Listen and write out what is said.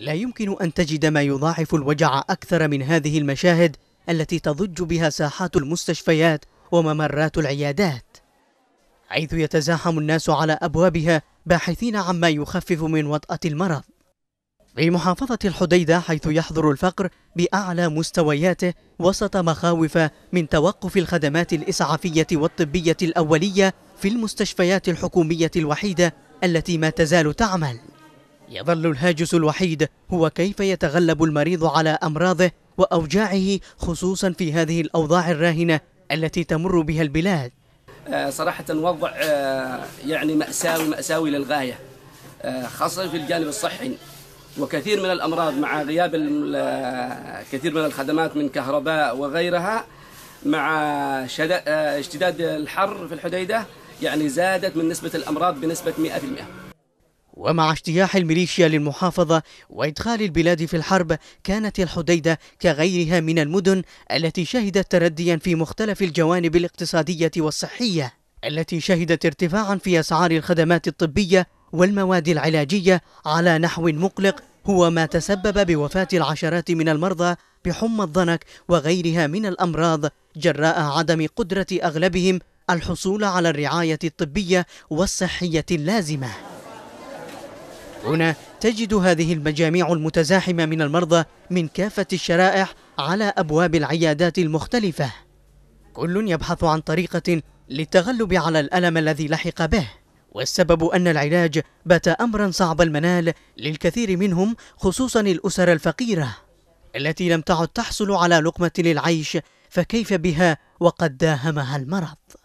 لا يمكن أن تجد ما يضاعف الوجع أكثر من هذه المشاهد التي تضج بها ساحات المستشفيات وممرات العيادات حيث يتزاحم الناس على أبوابها باحثين عما يخفف من وطأة المرض في محافظة الحديدة حيث يحضر الفقر بأعلى مستوياته وسط مخاوف من توقف الخدمات الإسعافية والطبية الأولية في المستشفيات الحكومية الوحيدة التي ما تزال تعمل يظل الهاجس الوحيد هو كيف يتغلب المريض على أمراضه وأوجاعه خصوصا في هذه الأوضاع الراهنة التي تمر بها البلاد آه، صراحة وضع آه، يعني مأساوي مأساوي للغاية آه، خاصة في الجانب الصحي وكثير من الأمراض مع غياب كثير من الخدمات من كهرباء وغيرها مع اشتداد الحر في الحديدة يعني زادت من نسبة الأمراض بنسبة 100% ومع اجتياح الميليشيا للمحافظة وإدخال البلاد في الحرب كانت الحديدة كغيرها من المدن التي شهدت ترديا في مختلف الجوانب الاقتصادية والصحية التي شهدت ارتفاعا في أسعار الخدمات الطبية والمواد العلاجية على نحو مقلق هو ما تسبب بوفاة العشرات من المرضى بحمى الضنك وغيرها من الأمراض جراء عدم قدرة أغلبهم الحصول على الرعاية الطبية والصحية اللازمة هنا تجد هذه المجاميع المتزاحمة من المرضى من كافة الشرائح على أبواب العيادات المختلفة كل يبحث عن طريقة للتغلب على الألم الذي لحق به والسبب أن العلاج بات أمرا صعب المنال للكثير منهم خصوصا الأسر الفقيرة التي لم تعد تحصل على لقمة للعيش فكيف بها وقد داهمها المرض